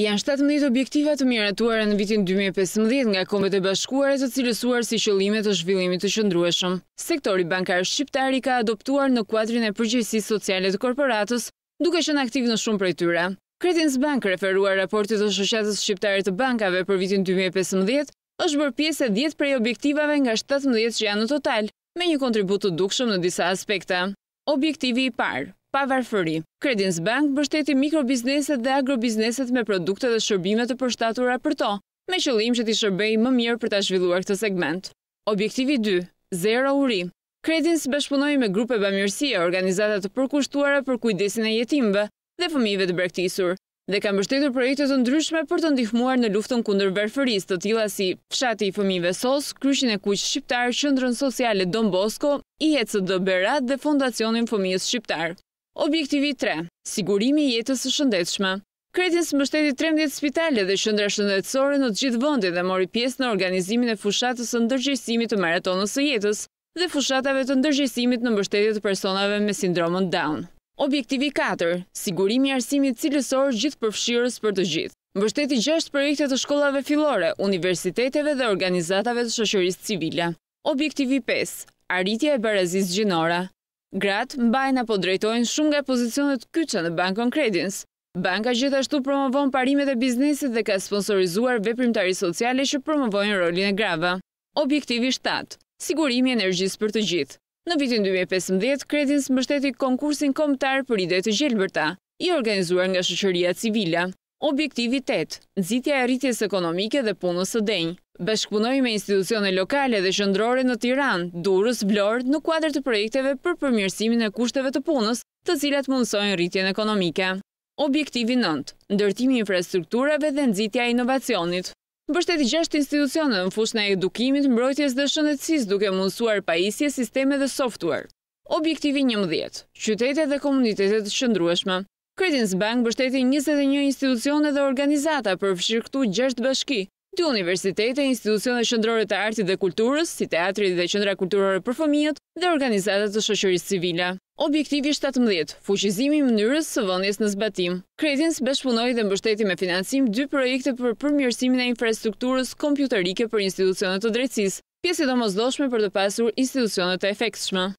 Janë 17 objektive të miratuara në vitin 2015 nga kombet e bashkuar e të cilësuar si qëllimet të zhvillimit të qëndrueshëm. Sektori bankar shqiptari ka adoptuar në kuadrin e përgjësis socialet të korporatës, duke në aktiv në shumë prej tyre. Kretins Bank referuar raportit të shëshatës shqiptarit të bankave për vitin 2015, është bërë pjesë e 10 prej objektivave nga 17 që janë në total, me një kontribut të dukshëm në disa aspekta. Objektivi i parë pa varfëri. Credins Bank bështeti mikrobizneset dhe agrobizneset me produkte dhe shërbimet të përshtatura për to, me qëllim që t'i shërbej më mirë për t'a zhvilluar këtë segment. Objektivi 2. Zero uri. Credins bëshpunoj me grupe bëmjërsia, organizatat të përkushtuara për kujdesin e jetimbe dhe fëmive të brektisur, dhe kam bështetur projekte të ndryshme për të ndihmuar në luftën kundër varfëris të tila si fshati i fëmive SOS, kryshin e kuqë shqiptar, qëndrën sociale Don Bosco, IECD Berat dhe Fondacionin Fëmijës Shqiptar. Objektivi 3. Sigurimi jetës së shëndetshme. Kretin së mështetit 13 spitale dhe shëndra shëndetsore në të gjithë vëndi dhe mori pjesë në organizimin e fushatës së ndërgjësimit të maratonës e jetës dhe fushatave të ndërgjësimit në mështetit të personave me sindromën Down. Objektivi 4. Sigurimi arsimit cilësorë gjithë përfshirës për të gjithë. Mbështeti 6 projekte të shkollave filore, universiteteve dhe organizatave të shëshëris civile. Objektivi 5. Arritja e barazis gjinora. Gratë mbajnë apo drejtojnë shumë nga pozicionet kyqe në Bankon Kredins. Banka gjithashtu promovon parimet e biznesit dhe ka sponsorizuar veprimtari sociale që promovojnë rolin e grava. Objektivi 7. Sigurimi energjisë për të gjithë. Në vitin 2015, Kredins mbështeti konkursin komptar për ide të gjelbërta, i organizuar nga shëqëria civila objektivitet, nëzitja e rritjes ekonomike dhe punës së denjë. Bashkëpunoj me institucione lokale dhe shëndrore në Tiran, durës, vlorët në kuadrë të projekteve për përmjërsimin e kushteve të punës të cilat mundësojnë rritjen ekonomike. Objektivi nëndë, ndërtimi infrastrukturave dhe nëzitja inovacionit. Bështet i gjasht institucione në fushën e edukimit, mbrojtjes dhe shëndetsis duke mundësuar pajisje sisteme dhe software. Objektivi një qytetet dhe komunitetet shëndrueshme, Credence Bank bështeti 21 institucione dhe organizata përfshirë këtu 6 bashki, dy universitete, institucione shëndrore të artit dhe kulturës, si teatri dhe qëndra kulturore për fëmijët dhe organizatat të shëqërisë civila. Objektivi 17, fuqizimi mënyrës së vëndjes në zbatim. Kretins bëshpunoj dhe mbështeti me financim dy projekte për përmjërsimin e infrastrukturës kompjuterike për institucionet të drecis, pjesit o mos doshme për të pasur institucionet të efektshme.